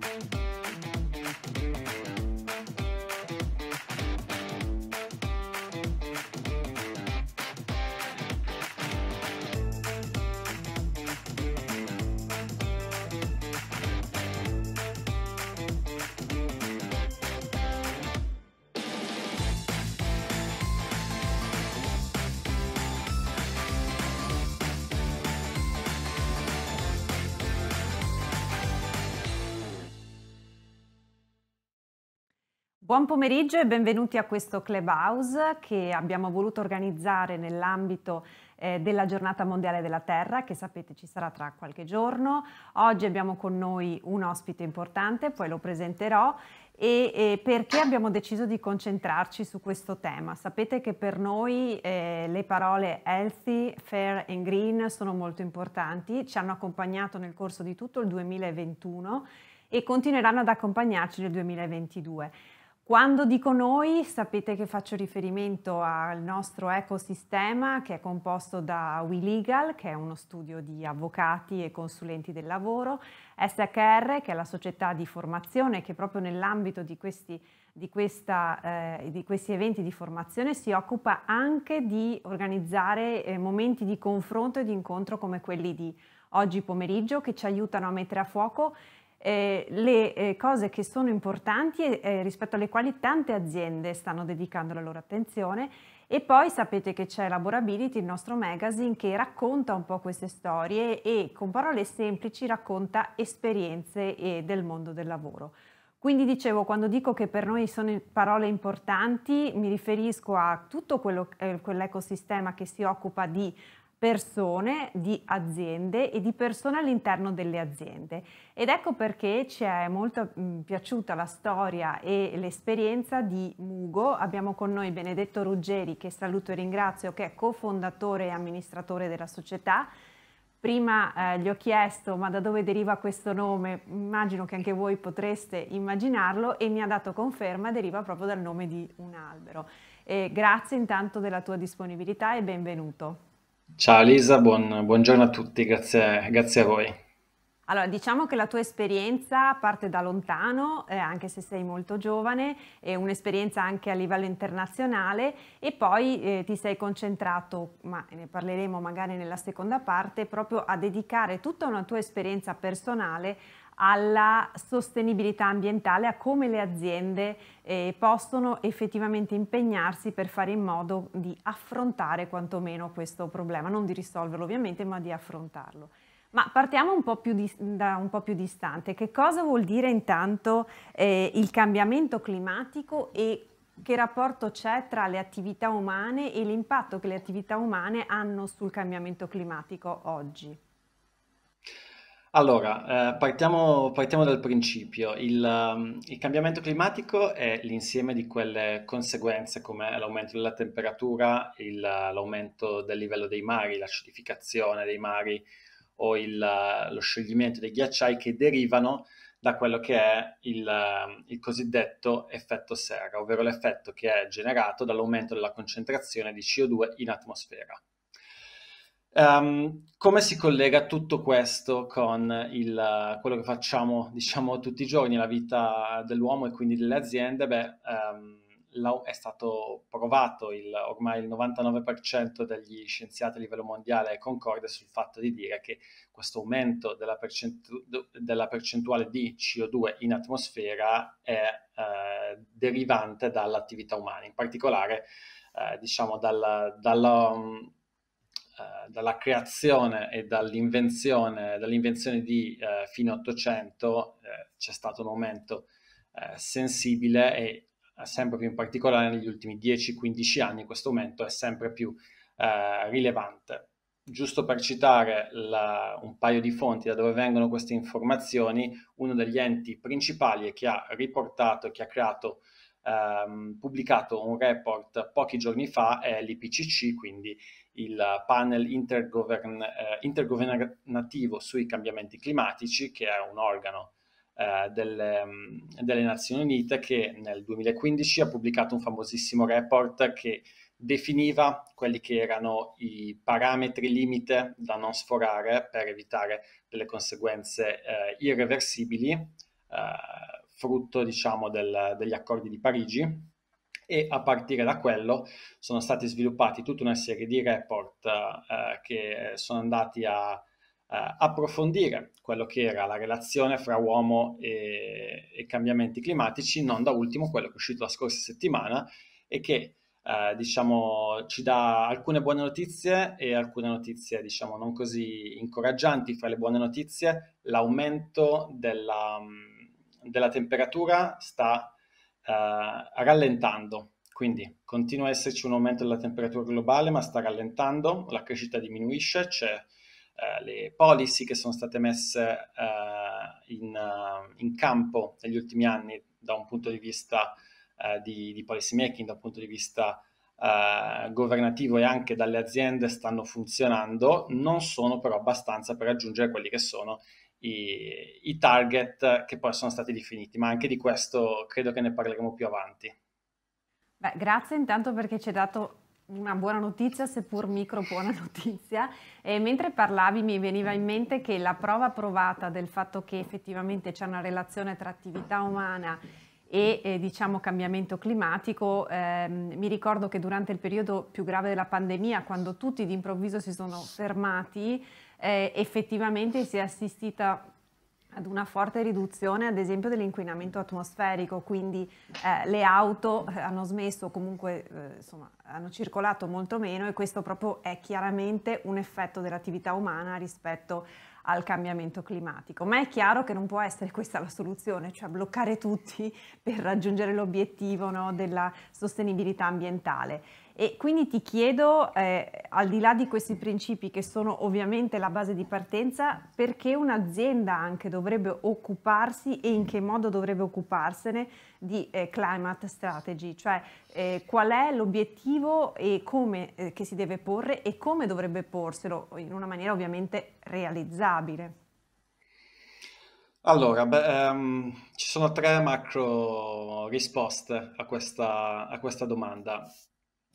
Thank you. Buon pomeriggio e benvenuti a questo Clubhouse che abbiamo voluto organizzare nell'ambito eh, della giornata mondiale della terra che sapete ci sarà tra qualche giorno. Oggi abbiamo con noi un ospite importante, poi lo presenterò e, e perché abbiamo deciso di concentrarci su questo tema. Sapete che per noi eh, le parole healthy, fair and green sono molto importanti, ci hanno accompagnato nel corso di tutto il 2021 e continueranno ad accompagnarci nel 2022. Quando dico noi sapete che faccio riferimento al nostro ecosistema che è composto da WeLegal, che è uno studio di avvocati e consulenti del lavoro, SHR, che è la società di formazione che proprio nell'ambito di questi di, questa, eh, di, questi eventi di formazione si occupa anche di organizzare eh, momenti di confronto e di incontro come quelli di oggi pomeriggio che ci aiutano a mettere a fuoco eh, le eh, cose che sono importanti eh, eh, rispetto alle quali tante aziende stanno dedicando la loro attenzione e poi sapete che c'è Laborability, il nostro magazine, che racconta un po' queste storie e con parole semplici racconta esperienze eh, del mondo del lavoro. Quindi dicevo, quando dico che per noi sono parole importanti, mi riferisco a tutto quello, eh, quell'ecosistema che si occupa di persone, di aziende e di persone all'interno delle aziende. Ed ecco perché ci è molto mm, piaciuta la storia e l'esperienza di Mugo. Abbiamo con noi Benedetto Ruggeri, che saluto e ringrazio, che è cofondatore e amministratore della società. Prima eh, gli ho chiesto ma da dove deriva questo nome, immagino che anche voi potreste immaginarlo e mi ha dato conferma, deriva proprio dal nome di un albero. Eh, grazie intanto della tua disponibilità e benvenuto. Ciao Lisa, buon- buongiorno a tutti, grazie, grazie a voi. Allora, diciamo che la tua esperienza parte da lontano, eh, anche se sei molto giovane, è un'esperienza anche a livello internazionale e poi eh, ti sei concentrato, ma ne parleremo magari nella seconda parte, proprio a dedicare tutta una tua esperienza personale alla sostenibilità ambientale, a come le aziende eh, possono effettivamente impegnarsi per fare in modo di affrontare quantomeno questo problema, non di risolverlo ovviamente, ma di affrontarlo. Ma partiamo un po' più di, da un po' più distante. Che cosa vuol dire intanto eh, il cambiamento climatico e che rapporto c'è tra le attività umane e l'impatto che le attività umane hanno sul cambiamento climatico oggi? Allora, eh, partiamo, partiamo dal principio. Il, um, il cambiamento climatico è l'insieme di quelle conseguenze come l'aumento della temperatura, il, l'aumento del livello dei mari, l'acidificazione dei mari o il, uh, lo scioglimento dei ghiacciai che derivano da quello che è il, um, il cosiddetto effetto serra, ovvero l'effetto che è generato dall'aumento della concentrazione di CO2 in atmosfera. Um, come si collega tutto questo con il, quello che facciamo diciamo, tutti i giorni, la vita dell'uomo e quindi delle aziende? Beh, um, è stato provato, il, ormai il 99% degli scienziati a livello mondiale concorde sul fatto di dire che questo aumento della, percentu- della percentuale di CO2 in atmosfera è eh, derivante dall'attività umana, in particolare eh, diciamo dal, dalla, um, eh, dalla creazione e dall'invenzione, dall'invenzione di eh, fine 800 eh, c'è stato un aumento eh, sensibile e eh, sempre più in particolare negli ultimi 10-15 anni questo aumento è sempre più rilevante. Giusto per citare la, un paio di fonti da dove vengono queste informazioni, uno degli enti principali che ha riportato, che ha creato ehm, pubblicato un report pochi giorni fa è l'IPCC, quindi il panel intergovern, eh, intergovernativo sui cambiamenti climatici, che è un organo eh, delle, mm, delle, Nazioni Unite che nel 2015 ha pubblicato un famosissimo report che definiva quelli che erano i parametri limite da non sforare per evitare delle conseguenze eh, irreversibili, eh, frutto diciamo, del, degli accordi di Parigi e a partire da quello sono stati sviluppati tutta una serie di report eh, che sono andati a eh, approfondire quello che era la relazione fra uomo e, e, cambiamenti climatici, non da ultimo quello che è uscito la scorsa settimana e che eh, diciamo, ci dà alcune buone notizie e alcune notizie diciamo, non così incoraggianti. Fra le buone notizie l'aumento della, della temperatura sta eh, rallentando. Quindi continua a esserci un aumento della temperatura globale, ma sta rallentando, la crescita diminuisce, c'è Uh, le policy che sono state messe uh, in, uh, in, campo negli ultimi anni da un punto di vista di, di, policy making, da un punto di vista governativo e anche dalle aziende stanno funzionando, non sono però abbastanza per raggiungere quelli che sono i, i target che poi sono stati definiti, ma anche di questo credo che ne parleremo più avanti. Beh, grazie intanto perché ci hai dato una buona notizia, seppur micro buona notizia. E mentre parlavi mi veniva in mente che la prova provata del fatto che effettivamente c'è una relazione tra attività umana e eh, diciamo cambiamento climatico, eh, mi ricordo che durante il periodo più grave della pandemia, quando tutti d'improvviso si sono fermati, eh, effettivamente si è assistita ad una forte riduzione ad esempio dell'inquinamento atmosferico, quindi eh, le auto eh, hanno smesso comunque, eh, insomma, hanno circolato molto meno e questo proprio è chiaramente un effetto dell'attività umana rispetto al cambiamento climatico. Ma è chiaro che non può essere questa la soluzione, cioè bloccare tutti per raggiungere l'obiettivo no, della sostenibilità ambientale. E quindi ti chiedo, eh, al di là di questi principi che sono ovviamente la base di partenza, perché un'azienda anche dovrebbe occuparsi e in che modo dovrebbe occuparsene di eh, climate strategy, cioè eh, qual è l'obiettivo e come eh, che si deve porre e come dovrebbe porselo in una maniera ovviamente realizzabile. Allora, beh, um, ci sono tre macro risposte a questa, a questa domanda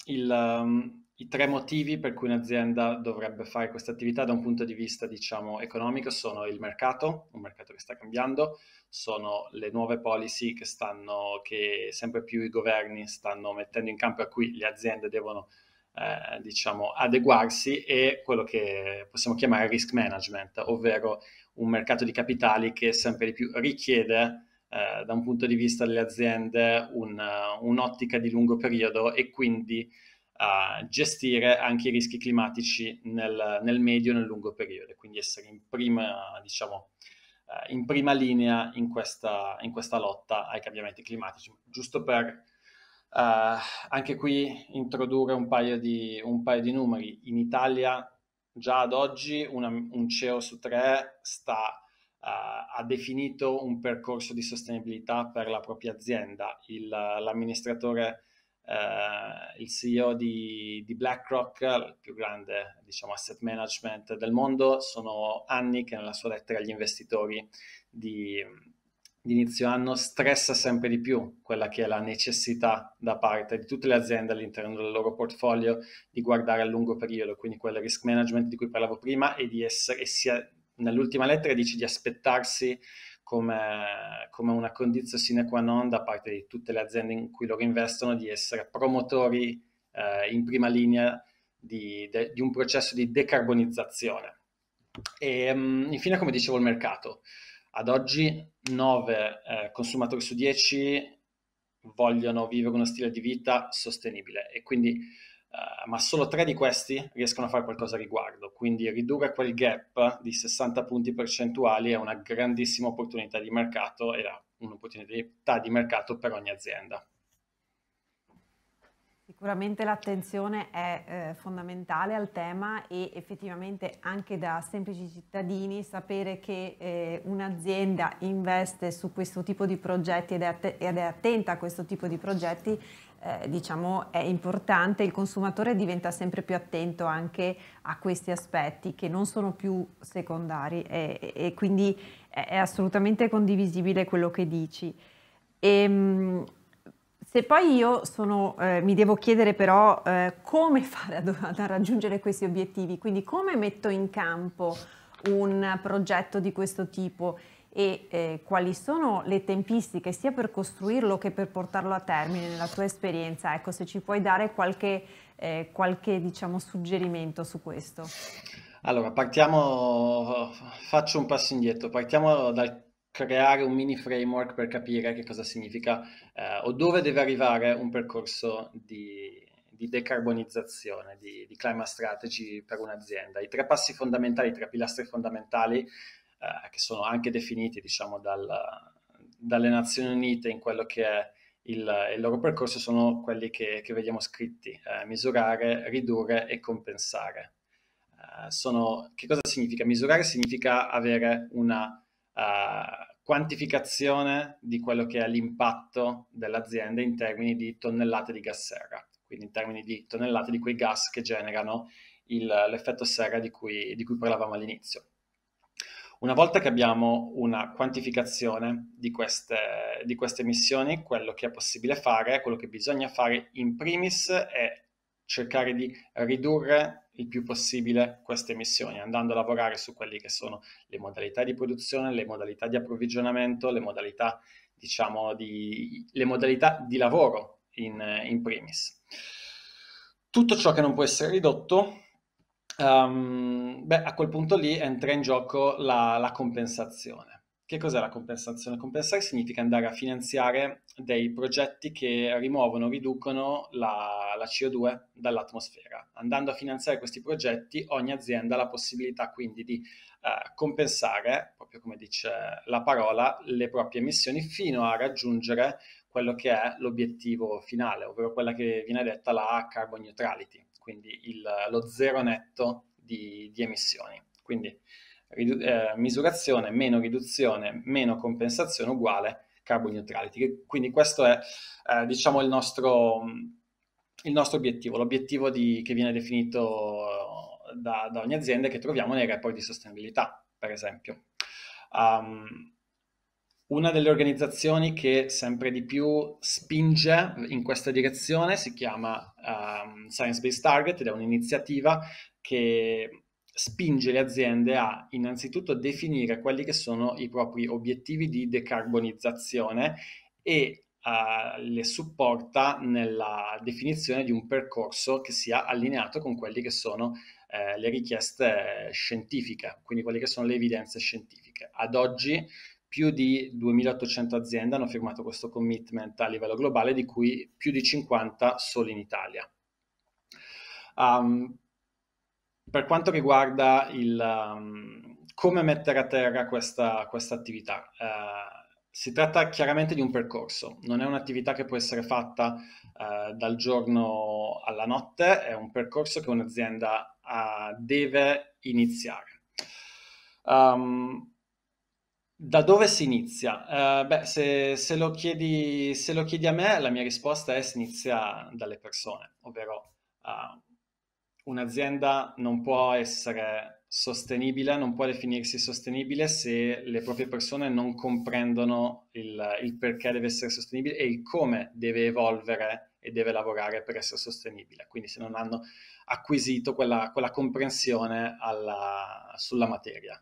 il, um, i tre motivi per cui un'azienda dovrebbe fare questa attività da un punto di vista, diciamo, economico sono il mercato, un mercato che sta cambiando, sono le nuove policy che, stanno, che sempre più i governi stanno mettendo in campo a cui le aziende devono, eh, diciamo, adeguarsi e quello che possiamo chiamare risk management, ovvero un mercato di capitali che sempre di più richiede eh, da un punto di vista delle aziende un, eh, un'ottica di lungo periodo e quindi eh, gestire anche i rischi climatici nel, nel, medio e nel lungo periodo, quindi essere in prima, diciamo, eh, in prima linea in questa, in questa, lotta ai cambiamenti climatici, giusto per eh, anche qui introdurre un paio, di, un paio di numeri. In Italia già ad oggi una, un CEO su tre sta eh, ha definito un percorso di sostenibilità per la propria azienda. Il, l'amministratore, eh, il CEO di, di, BlackRock, il più grande diciamo, asset management del mondo, sono anni che nella sua lettera agli investitori di, di inizio anno stressa sempre di più quella che è la necessità da parte di tutte le aziende all'interno del loro portfolio di guardare a lungo periodo, quindi quel risk management di cui parlavo prima e di essere... E sia, nell'ultima lettera dice di aspettarsi come, come una condizione sine qua non da parte di tutte le aziende in cui loro investono di essere promotori eh, in prima linea di, de, di, un processo di decarbonizzazione. E, ehm, mh, infine, come dicevo, il mercato. Ad oggi 9 eh, consumatori su 10 vogliono vivere uno stile di vita sostenibile e quindi eh, ma solo tre di questi riescono a fare qualcosa a riguardo, quindi ridurre quel gap di 60 punti percentuali è una grandissima opportunità di mercato e un'opportunità di mercato per ogni azienda. Sicuramente l'attenzione è eh, fondamentale al tema e effettivamente anche da semplici cittadini sapere che eh, un'azienda investe su questo tipo di progetti ed è, att- ed è attenta a questo tipo di progetti eh, diciamo, è importante, il consumatore diventa sempre più attento anche a questi aspetti che non sono più secondari e, e quindi è, assolutamente condivisibile quello che dici. E, ehm, se poi io sono, eh, mi devo chiedere però eh, come fare ad, ad raggiungere questi obiettivi, quindi come metto in campo un progetto di questo tipo e eh, quali sono le tempistiche sia per costruirlo che per portarlo a termine nella tua esperienza? Ecco, se ci puoi dare qualche, eh, qualche diciamo, suggerimento su questo. Allora, partiamo, faccio un passo indietro, partiamo dal creare un mini framework per capire che cosa significa eh, o dove deve arrivare un percorso di, di decarbonizzazione, di, di climate strategy per un'azienda. I tre passi fondamentali, i tre pilastri fondamentali eh, che sono anche definiti diciamo, dal, dalle Nazioni Unite in quello che è il, il loro percorso, sono quelli che, che vediamo scritti, eh, misurare, ridurre e compensare. Eh, sono, che cosa significa? Misurare significa avere una uh, quantificazione di quello che è l'impatto dell'azienda in termini di tonnellate di gas serra, quindi in termini di tonnellate di quei gas che generano il, l'effetto serra di cui, di cui parlavamo all'inizio. Una volta che abbiamo una quantificazione di queste, di queste emissioni, quello che è possibile fare, quello che bisogna fare in primis è cercare di ridurre il più possibile queste emissioni, andando a lavorare su quelle che sono le modalità di produzione, le modalità di approvvigionamento, le modalità, diciamo, di, le modalità di lavoro in, in primis. Tutto ciò che non può essere ridotto Um, beh, a quel punto lì entra in gioco la, la compensazione. Che cos'è la compensazione? Compensare significa andare a finanziare dei progetti che rimuovono, riducono la, la CO2 dall'atmosfera. Andando a finanziare questi progetti, ogni azienda ha la possibilità quindi di eh, compensare, proprio come dice la parola, le proprie emissioni fino a raggiungere quello che è l'obiettivo finale, ovvero quella che viene detta la carbon neutrality quindi il, lo zero netto di, di emissioni. Quindi ridu- eh, misurazione meno riduzione meno compensazione uguale carbon neutrality. Quindi questo è eh, diciamo il nostro, il nostro obiettivo, l'obiettivo di, che viene definito da, da, ogni azienda che troviamo nei report di sostenibilità, per esempio. Um, una delle organizzazioni che sempre di più spinge in questa direzione si chiama um, Science Based Target ed è un'iniziativa che spinge le aziende a innanzitutto definire quelli che sono i propri obiettivi di decarbonizzazione e uh, le supporta nella definizione di un percorso che sia allineato con quelli che sono eh, le richieste scientifiche, quindi quelle che sono le evidenze scientifiche. Ad oggi più di 2.800 aziende hanno firmato questo commitment a livello globale, di cui più di 50 solo in Italia. Um, per quanto riguarda il, um, come mettere a terra questa, questa attività, uh, si tratta chiaramente di un percorso, non è un'attività che può essere fatta uh, dal giorno alla notte, è un percorso che un'azienda uh, deve iniziare. Um, da dove si inizia? Uh, beh, se, se, lo chiedi, se, lo chiedi, a me, la mia risposta è si inizia dalle persone, ovvero uh, un'azienda non può essere sostenibile, non può definirsi sostenibile se le proprie persone non comprendono il, il perché deve essere sostenibile e il come deve evolvere e deve lavorare per essere sostenibile. Quindi se non hanno acquisito quella, quella comprensione alla, sulla materia.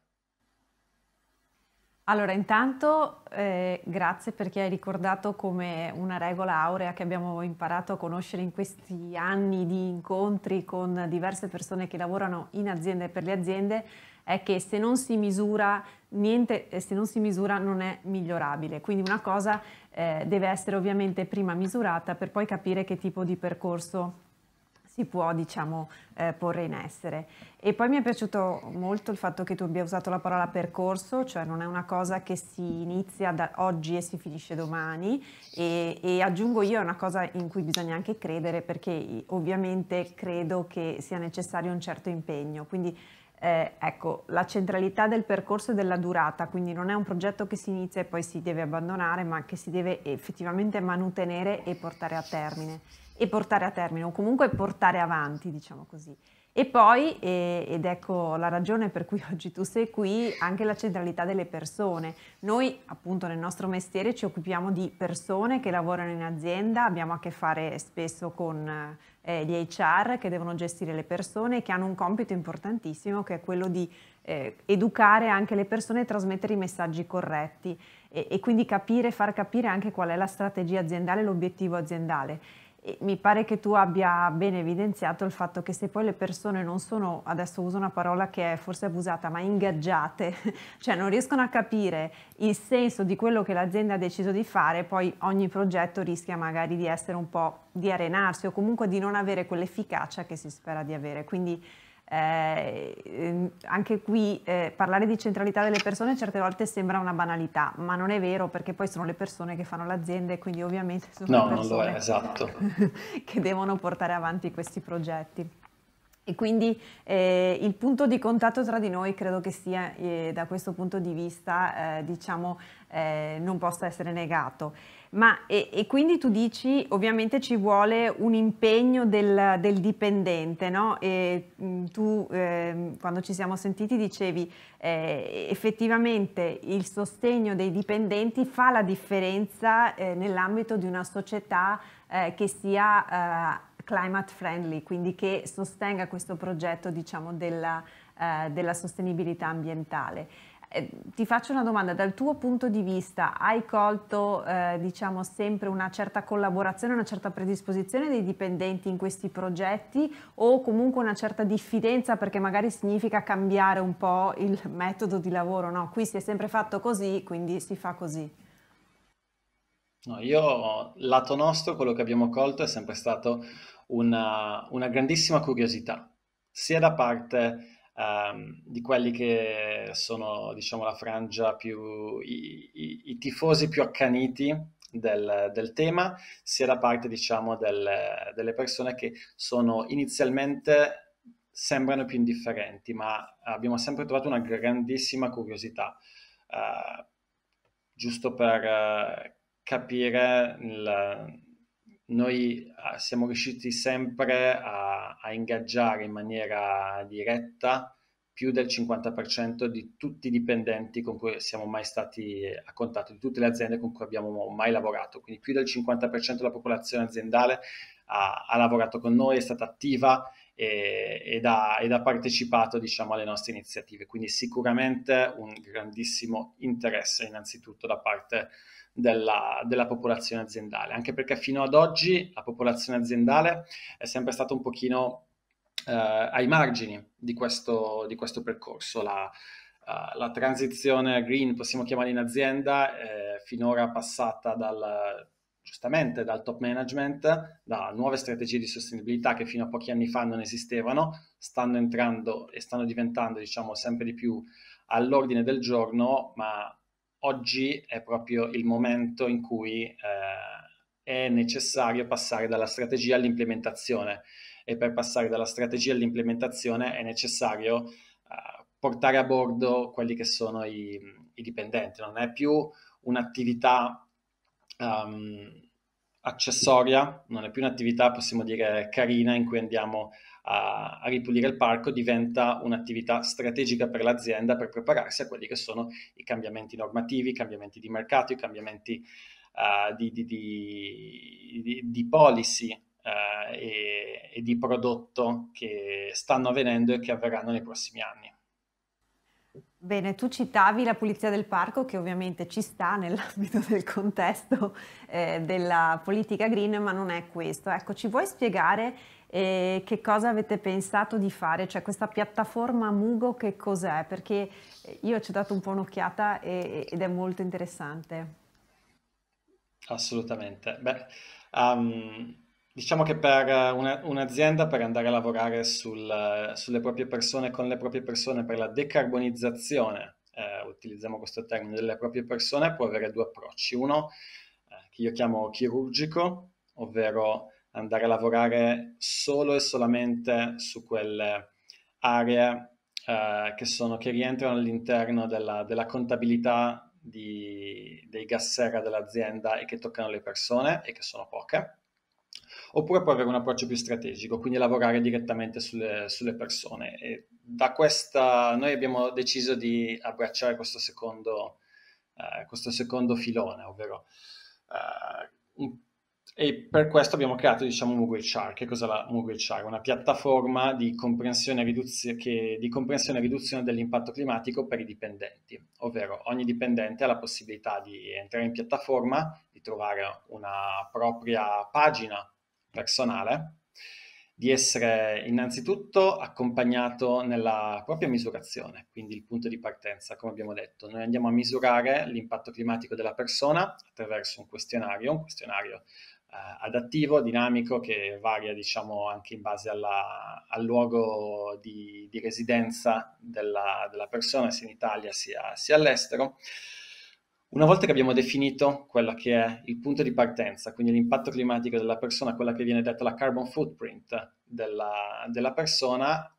Allora, intanto eh, grazie perché hai ricordato come una regola aurea che abbiamo imparato a conoscere in questi anni di incontri con diverse persone che lavorano in azienda e per le aziende è che se non si misura niente, eh, se non si misura non è migliorabile. Quindi una cosa eh, deve essere ovviamente prima misurata per poi capire che tipo di percorso si può diciamo, eh, porre in essere. E poi mi è piaciuto molto il fatto che tu abbia usato la parola percorso, cioè non è una cosa che si inizia da oggi e si finisce domani e, e aggiungo io è una cosa in cui bisogna anche credere perché ovviamente credo che sia necessario un certo impegno, quindi eh, ecco, la centralità del percorso e della durata, quindi non è un progetto che si inizia e poi si deve abbandonare, ma che si deve effettivamente mantenere e portare a termine e portare a termine o comunque portare avanti, diciamo così. E poi, ed ecco la ragione per cui oggi tu sei qui, anche la centralità delle persone. Noi appunto nel nostro mestiere ci occupiamo di persone che lavorano in azienda, abbiamo a che fare spesso con eh, gli HR che devono gestire le persone e che hanno un compito importantissimo che è quello di eh, educare anche le persone e trasmettere i messaggi corretti e, e quindi capire, far capire anche qual è la strategia aziendale, l'obiettivo aziendale. E mi pare che tu abbia ben evidenziato il fatto che se poi le persone non sono, adesso uso una parola che è forse abusata, ma ingaggiate, cioè non riescono a capire il senso di quello che l'azienda ha deciso di fare, poi ogni progetto rischia magari di essere un po' di arenarsi o comunque di non avere quell'efficacia che si spera di avere. Quindi eh, ehm, anche qui eh, parlare di centralità delle persone certe volte sembra una banalità, ma non è vero perché poi sono le persone che fanno l'azienda e quindi ovviamente sono no, le persone è, esatto. che devono portare avanti questi progetti. E quindi eh, il punto di contatto tra di noi credo che sia eh, da questo punto di vista eh, diciamo, eh, non possa essere negato. Ma e, e, quindi tu dici ovviamente ci vuole un impegno del, del dipendente, no? E mm, tu eh, quando ci siamo sentiti dicevi eh, effettivamente il sostegno dei dipendenti fa la differenza eh, nell'ambito di una società eh, che sia eh, climate friendly, quindi che sostenga questo progetto diciamo della, eh, della sostenibilità ambientale. Eh, ti faccio una domanda, dal tuo punto di vista hai colto eh, diciamo sempre una certa collaborazione, una certa predisposizione dei dipendenti in questi progetti o comunque una certa diffidenza perché magari significa cambiare un po' il metodo di lavoro, no? Qui si è sempre fatto così, quindi si fa così. No, io, lato nostro, quello che abbiamo colto è sempre stato una, una grandissima curiosità, sia da parte um, di quelli che sono diciamo, la frangia più, i, i, i tifosi più accaniti del, del, tema, sia da parte diciamo, del, delle persone che sono inizialmente sembrano più indifferenti, ma abbiamo sempre trovato una grandissima curiosità, uh, giusto per uh, capire il, noi ah, siamo riusciti sempre a, a ingaggiare in maniera diretta più del 50% di tutti i dipendenti con cui siamo mai stati a contatto, di tutte le aziende con cui abbiamo mai lavorato, quindi più del 50% della popolazione aziendale ha, ha, lavorato con noi, è stata attiva e, ed, ha, ed, ha, partecipato diciamo, alle nostre iniziative, quindi sicuramente un grandissimo interesse innanzitutto da parte di della, della, popolazione aziendale, anche perché fino ad oggi la popolazione aziendale è sempre stata un pochino eh, ai margini di questo, di questo percorso. La, eh, la, transizione green, possiamo chiamarla in azienda, è finora passata dal, giustamente dal top management, da nuove strategie di sostenibilità che fino a pochi anni fa non esistevano, stanno entrando e stanno diventando diciamo, sempre di più all'ordine del giorno, ma oggi è proprio il momento in cui eh, è necessario passare dalla strategia all'implementazione e per passare dalla strategia all'implementazione è necessario eh, portare a bordo quelli che sono i, i dipendenti, non è più un'attività um, accessoria, non è più un'attività, possiamo dire, carina in cui andiamo a, a ripulire il parco diventa un'attività strategica per l'azienda per prepararsi a quelli che sono i cambiamenti normativi, i cambiamenti di mercato, i cambiamenti uh, di, di, di, di, policy uh, e, e di prodotto che stanno avvenendo e che avverranno nei prossimi anni. Bene, tu citavi la pulizia del parco che ovviamente ci sta nell'ambito del contesto eh, della politica green, ma non è questo. Ecco, ci vuoi spiegare e che cosa avete pensato di fare? Cioè questa piattaforma Mugo che cos'è? Perché io ci ho dato un po' un'occhiata ed è molto interessante. Assolutamente. Beh, um, diciamo che per una, un'azienda per andare a lavorare sul, sulle proprie persone, con le proprie persone, per la decarbonizzazione, eh, utilizziamo questo termine, delle proprie persone, può avere due approcci. Uno, eh, che io chiamo chirurgico, ovvero andare a lavorare solo e solamente su quelle aree eh, che, sono, che, rientrano all'interno della, della contabilità di, dei gas serra dell'azienda e che toccano le persone e che sono poche oppure può avere un approccio più strategico, quindi lavorare direttamente sulle, sulle persone. E da questa noi abbiamo deciso di abbracciare questo secondo, eh, questo secondo filone, ovvero eh, un e per questo abbiamo creato, diciamo, Moogle Char. Che cos'è la Moogle Char? Una piattaforma di comprensione, e riduzione dell'impatto climatico per i dipendenti, ovvero ogni dipendente ha la possibilità di entrare in piattaforma, di trovare una propria pagina personale, di essere innanzitutto accompagnato nella propria misurazione, quindi il punto di partenza, come abbiamo detto. Noi andiamo a misurare l'impatto climatico della persona attraverso un questionario, un questionario eh, adattivo, dinamico, che varia diciamo, anche in base alla, al luogo di, di residenza della, della, persona, sia in Italia sia, sia, all'estero. Una volta che abbiamo definito quello che è il punto di partenza, quindi l'impatto climatico della persona, quella che viene detta la carbon footprint della, della persona,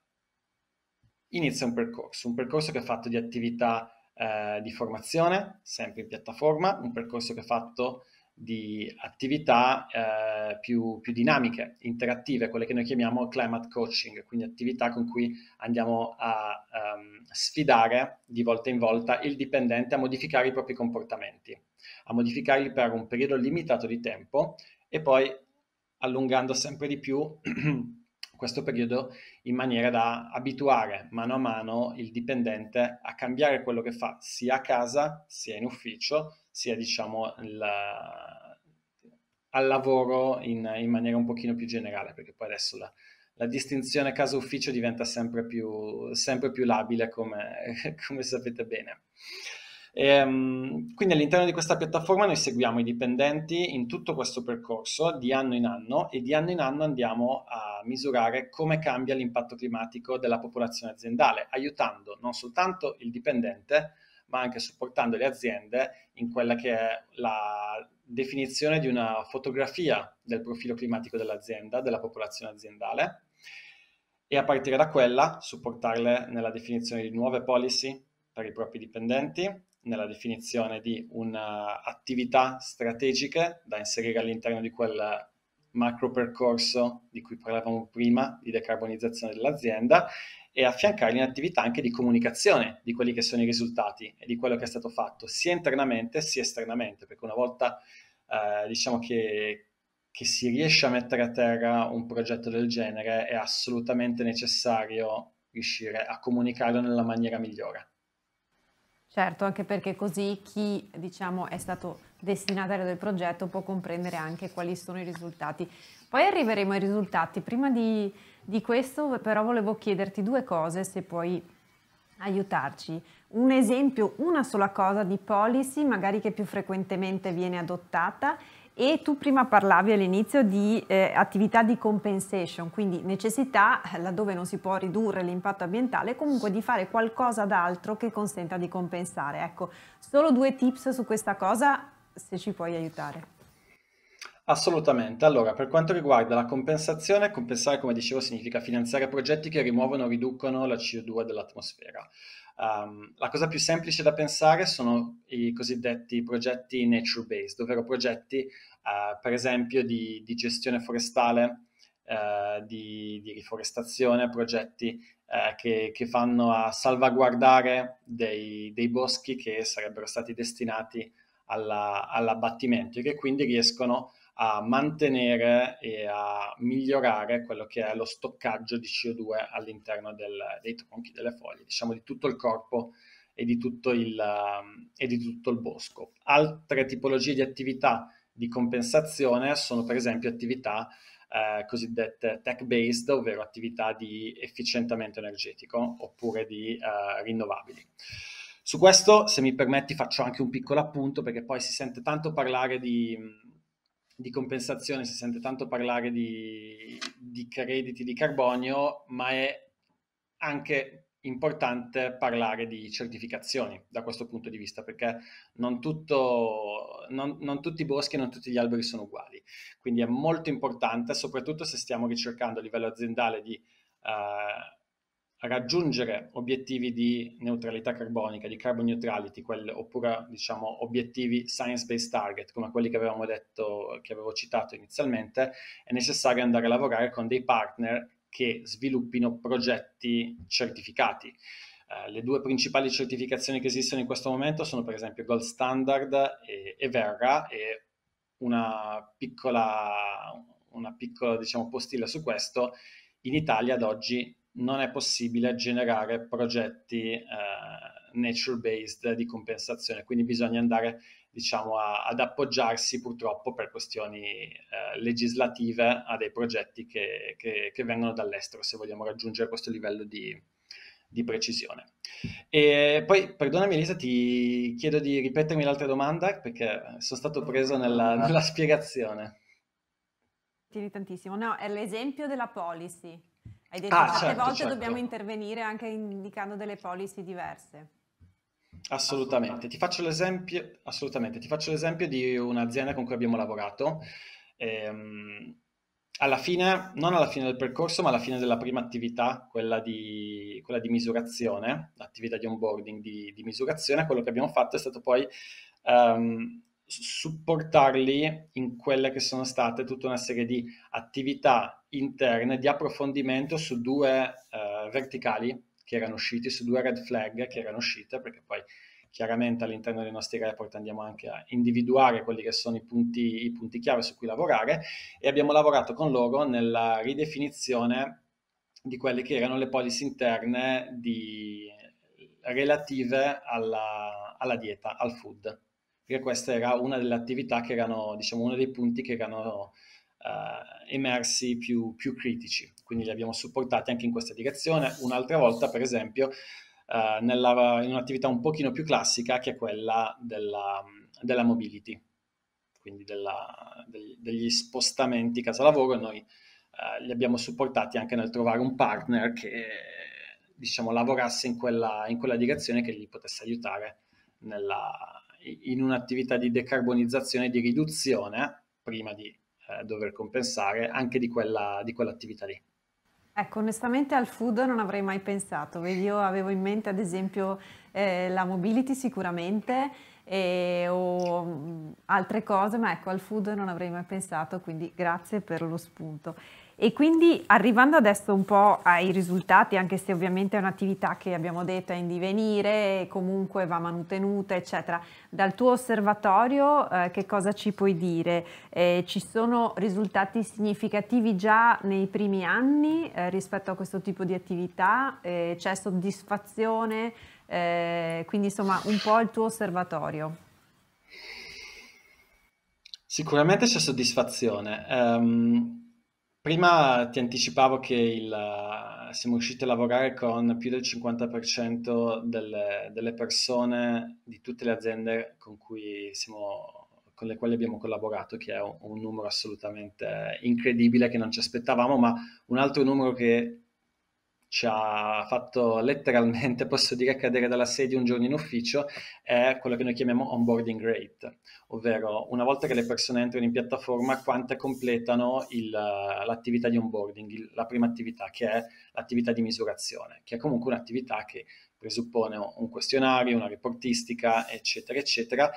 inizia un percorso, un percorso che è fatto di attività eh, di formazione, sempre in piattaforma, un percorso che è fatto di attività eh, più, più, dinamiche, interattive, quelle che noi chiamiamo climate coaching, quindi attività con cui andiamo a um, sfidare di volta in volta il dipendente a modificare i propri comportamenti, a modificarli per un periodo limitato di tempo e poi allungando sempre di più questo periodo in maniera da abituare mano a mano il dipendente a cambiare quello che fa sia a casa sia in ufficio sia diciamo la, al lavoro in, in, maniera un pochino più generale, perché poi adesso la, la distinzione casa-ufficio diventa sempre più, sempre più labile, come, come sapete bene. E, ehm, quindi all'interno di questa piattaforma noi seguiamo i dipendenti in tutto questo percorso di anno in anno e di anno in anno andiamo a misurare come cambia l'impatto climatico della popolazione aziendale, aiutando non soltanto il dipendente, ma anche supportando le aziende in quella che è la definizione di una fotografia del profilo climatico dell'azienda, della popolazione aziendale e a partire da quella supportarle nella definizione di nuove policy per i propri dipendenti, nella definizione di un'attività strategiche da inserire all'interno di quel macro percorso di cui parlavamo prima, di decarbonizzazione dell'azienda, e in attività anche di comunicazione di quelli che sono i risultati e di quello che è stato fatto, sia internamente sia esternamente, perché una volta eh, diciamo che, che si riesce a mettere a terra un progetto del genere, è assolutamente necessario riuscire a comunicarlo nella maniera migliore. Certo, anche perché così chi diciamo, è stato destinatario del progetto può comprendere anche quali sono i risultati. Poi arriveremo ai risultati. Prima di, di questo però volevo chiederti due cose se puoi aiutarci. Un esempio, una sola cosa di policy magari che più frequentemente viene adottata e tu prima parlavi all'inizio di eh, attività di compensation, quindi necessità, eh, laddove non si può ridurre l'impatto ambientale, comunque di fare qualcosa d'altro che consenta di compensare. Ecco, solo due tips su questa cosa, se ci puoi aiutare. Assolutamente. Allora, per quanto riguarda la compensazione, compensare, come dicevo, significa finanziare progetti che rimuovono o riducono la CO2 dell'atmosfera. Um, la cosa più semplice da pensare sono i cosiddetti progetti nature-based, ovvero progetti, uh, per esempio, di, di gestione forestale, uh, di, di, riforestazione, progetti uh, che, che, fanno a salvaguardare dei, dei boschi che sarebbero stati destinati alla, all'abbattimento e che quindi riescono a a mantenere e a migliorare quello che è lo stoccaggio di CO2 all'interno del, dei tronchi, delle foglie, diciamo di tutto il corpo e di tutto il, e di tutto il bosco. Altre tipologie di attività di compensazione sono per esempio attività eh, cosiddette tech-based, ovvero attività di efficientamento energetico oppure di eh, rinnovabili. Su questo, se mi permetti, faccio anche un piccolo appunto perché poi si sente tanto parlare di di compensazione si sente tanto parlare di, di crediti di carbonio, ma è anche importante parlare di certificazioni da questo punto di vista, perché non, tutto, non, non, tutti i boschi e non tutti gli alberi sono uguali. Quindi è molto importante, soprattutto se stiamo ricercando a livello aziendale di eh, raggiungere obiettivi di neutralità carbonica, di carbon neutrality, quel, oppure diciamo, obiettivi science-based target, come quelli che avevamo detto, che avevo citato inizialmente, è necessario andare a lavorare con dei partner che sviluppino progetti certificati. Uh, le due principali certificazioni che esistono in questo momento sono per esempio Gold Standard e, e Verra e una piccola, una piccola diciamo, postilla su questo. In Italia ad oggi non è possibile generare progetti eh, nature-based di compensazione, quindi bisogna andare diciamo, a, ad appoggiarsi purtroppo per questioni eh, legislative a dei progetti che, che, che, vengono dall'estero se vogliamo raggiungere questo livello di, di precisione. E poi, perdonami Elisa, ti chiedo di ripetermi l'altra domanda perché sono stato preso nella, nella spiegazione. Tieni tantissimo. No, è l'esempio della policy hai detto ah, certe certo, volte certo. dobbiamo certo. intervenire anche indicando delle policy diverse. Assolutamente. Assolutamente. Ti faccio l'esempio, assolutamente. Ti faccio l'esempio di un'azienda con cui abbiamo lavorato. Ehm, alla fine, non alla fine del percorso, ma alla fine della prima attività, quella di, quella di misurazione, l'attività di onboarding di, di, misurazione, quello che abbiamo fatto è stato poi um, supportarli in quelle che sono state tutta una serie di attività interne di approfondimento su due eh, verticali che erano usciti, su due red flag che erano uscite, perché poi chiaramente all'interno dei nostri report andiamo anche a individuare quelli che sono i punti, i punti chiave su cui lavorare e abbiamo lavorato con loro nella ridefinizione di quelle che erano le policy interne di, relative alla, alla dieta, al food perché questa era una delle attività che erano, diciamo, uno dei punti che erano eh, emersi più, più, critici. Quindi li abbiamo supportati anche in questa direzione. Un'altra volta, per esempio, eh, nella, in un'attività un pochino più classica che è quella della, della mobility, quindi della, degli, degli spostamenti casa-lavoro. Noi eh, li abbiamo supportati anche nel trovare un partner che diciamo, lavorasse in quella, in quella direzione che gli potesse aiutare nella, in un'attività di decarbonizzazione e di riduzione, prima di eh, dover compensare, anche di, quella, di quell'attività lì. Ecco, onestamente al food non avrei mai pensato, io avevo in mente ad esempio eh, la mobility sicuramente e, o mm, altre cose, ma ecco al food non avrei mai pensato, quindi grazie per lo spunto. E quindi arrivando adesso un po' ai risultati, anche se ovviamente è un'attività che abbiamo detto è in divenire, comunque va mantenuta, eccetera, dal tuo osservatorio eh, che cosa ci puoi dire? Eh, ci sono risultati significativi già nei primi anni eh, rispetto a questo tipo di attività? Eh, c'è soddisfazione? Eh, quindi insomma un po' il tuo osservatorio. Sicuramente c'è soddisfazione. Um... Prima ti anticipavo che il, eh, siamo riusciti a lavorare con più del 50% delle, delle persone di tutte le aziende con, siamo, con le quali abbiamo collaborato, che è un, un numero assolutamente incredibile che non ci aspettavamo, ma un altro numero che ci ha fatto letteralmente, posso dire, cadere dalla sedia un giorno in ufficio, è quello che noi chiamiamo onboarding rate, ovvero una volta che le persone entrano in piattaforma, quante completano il, l'attività di onboarding, la prima attività, che è l'attività di misurazione, che è comunque un'attività che presuppone un questionario, una reportistica, eccetera, eccetera,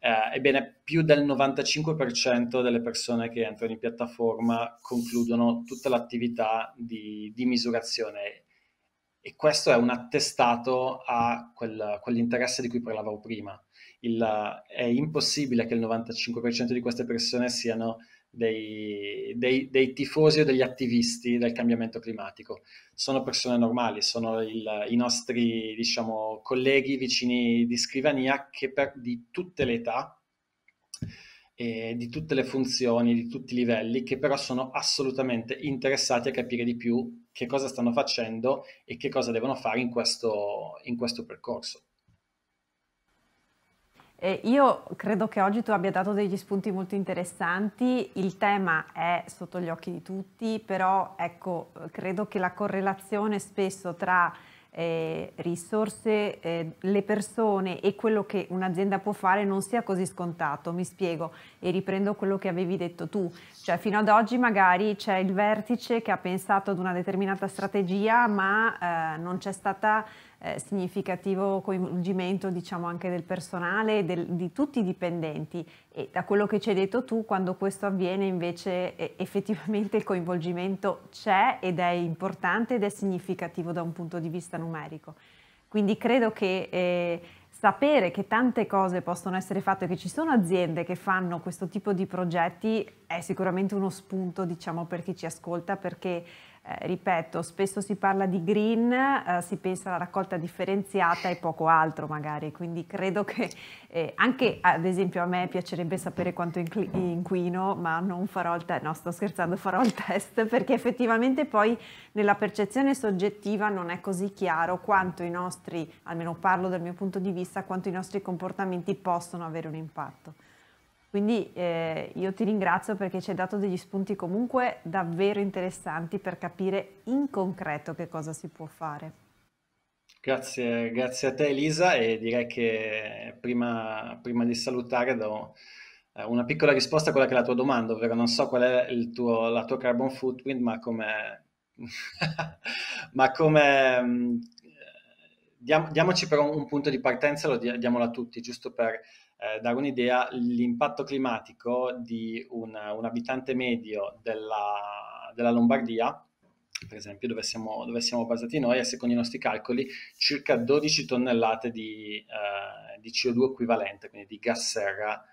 eh, ebbene, più del 95% delle persone che entrano in piattaforma concludono tutta l'attività di, di misurazione e questo è un attestato a quel, quell'interesse di cui parlavo prima. Il, è impossibile che il 95% di queste persone siano dei, dei, dei, tifosi o degli attivisti del cambiamento climatico. Sono persone normali, sono il, i nostri diciamo, colleghi vicini di scrivania che per, di tutte le età, eh, di tutte le funzioni, di tutti i livelli, che però sono assolutamente interessati a capire di più che cosa stanno facendo e che cosa devono fare in questo, in questo percorso. Eh, io credo che oggi tu abbia dato degli spunti molto interessanti, il tema è sotto gli occhi di tutti, però ecco, credo che la correlazione spesso tra eh, risorse, eh, le persone e quello che un'azienda può fare non sia così scontato, mi spiego e riprendo quello che avevi detto tu, cioè fino ad oggi magari c'è il vertice che ha pensato ad una determinata strategia ma eh, non c'è stata eh, significativo coinvolgimento diciamo, anche del personale, del, di tutti i dipendenti e da quello che ci hai detto tu, quando questo avviene invece eh, effettivamente il coinvolgimento c'è ed è importante ed è significativo da un punto di vista numerico. Quindi credo che eh, sapere che tante cose possono essere fatte, che ci sono aziende che fanno questo tipo di progetti, è sicuramente uno spunto diciamo, per chi ci ascolta perché eh, ripeto, spesso si parla di green, eh, si pensa alla raccolta differenziata e poco altro magari, quindi credo che eh, anche ad esempio a me piacerebbe sapere quanto inquino, ma non farò il test, no sto scherzando, farò il test perché effettivamente poi nella percezione soggettiva non è così chiaro quanto i nostri, almeno parlo dal mio punto di vista, quanto i nostri comportamenti possono avere un impatto. Quindi eh, io ti ringrazio perché ci hai dato degli spunti comunque davvero interessanti per capire in concreto che cosa si può fare. Grazie, grazie a te Elisa e direi che prima, prima di salutare do eh, una piccola risposta a quella che è la tua domanda, ovvero non so qual è il tuo, la tua carbon footprint, ma come... ma come mm, diam, diamoci però un punto di partenza, lo diamolo a tutti, giusto per eh, dare un'idea l'impatto climatico di un, un abitante medio della, della, Lombardia, per esempio dove siamo, dove siamo, basati noi, è secondo i nostri calcoli circa 12 tonnellate di, eh, di CO2 equivalente, quindi di gas serra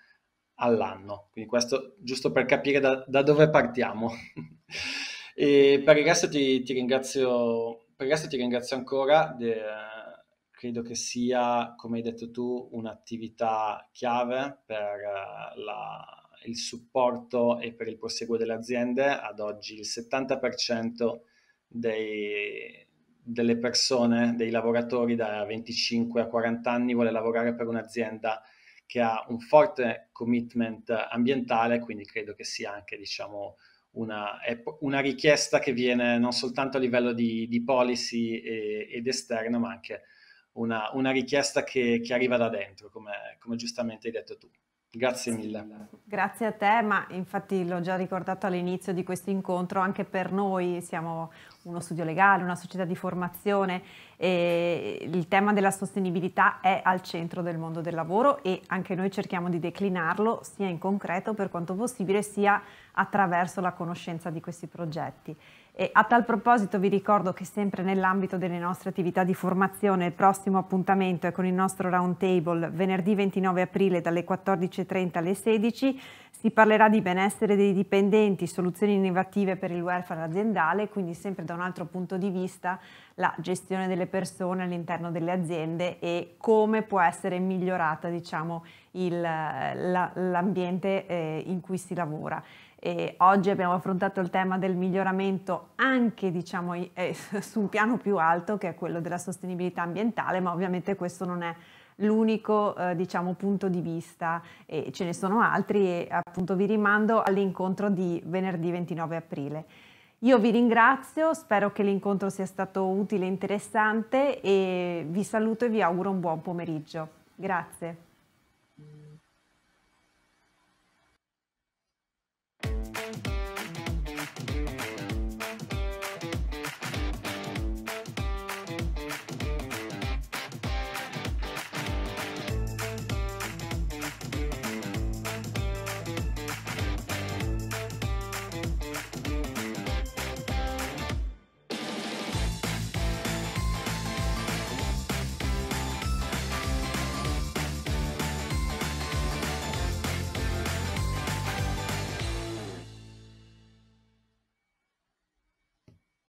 all'anno. Quindi questo giusto per capire da, da dove partiamo. e per il resto ti, ti ringrazio per il resto ti ringrazio ancora de, credo che sia, come hai detto tu, un'attività chiave per eh, la, il supporto e per il proseguo delle aziende. Ad oggi il 70% dei, delle persone, dei lavoratori da 25 a 40 anni vuole lavorare per un'azienda che ha un forte commitment ambientale, quindi credo che sia anche diciamo, una, una richiesta che viene non soltanto a livello di, di policy e, ed esterno, ma anche una, una richiesta che, che, arriva da dentro, come, come giustamente hai detto tu. Grazie mille. Grazie a te, ma infatti l'ho già ricordato all'inizio di questo incontro, anche per noi siamo uno studio legale, una società di formazione e il tema della sostenibilità è al centro del mondo del lavoro e anche noi cerchiamo di declinarlo sia in concreto per quanto possibile sia attraverso la conoscenza di questi progetti. E a tal proposito vi ricordo che sempre nell'ambito delle nostre attività di formazione il prossimo appuntamento è con il nostro roundtable venerdì 29 aprile dalle 14.30 alle 16. Si parlerà di benessere dei dipendenti, soluzioni innovative per il welfare aziendale, quindi sempre da un altro punto di vista la gestione delle persone all'interno delle aziende e come può essere migliorata diciamo, l'ambiente la, eh, in cui si lavora. E oggi abbiamo affrontato il tema del miglioramento anche diciamo, eh, su un piano più alto che è quello della sostenibilità ambientale, ma ovviamente questo non è l'unico eh, diciamo, punto di vista e ce ne sono altri e appunto vi rimando all'incontro di venerdì 29 aprile. Io vi ringrazio, spero che l'incontro sia stato utile e interessante e vi saluto e vi auguro un buon pomeriggio. Grazie.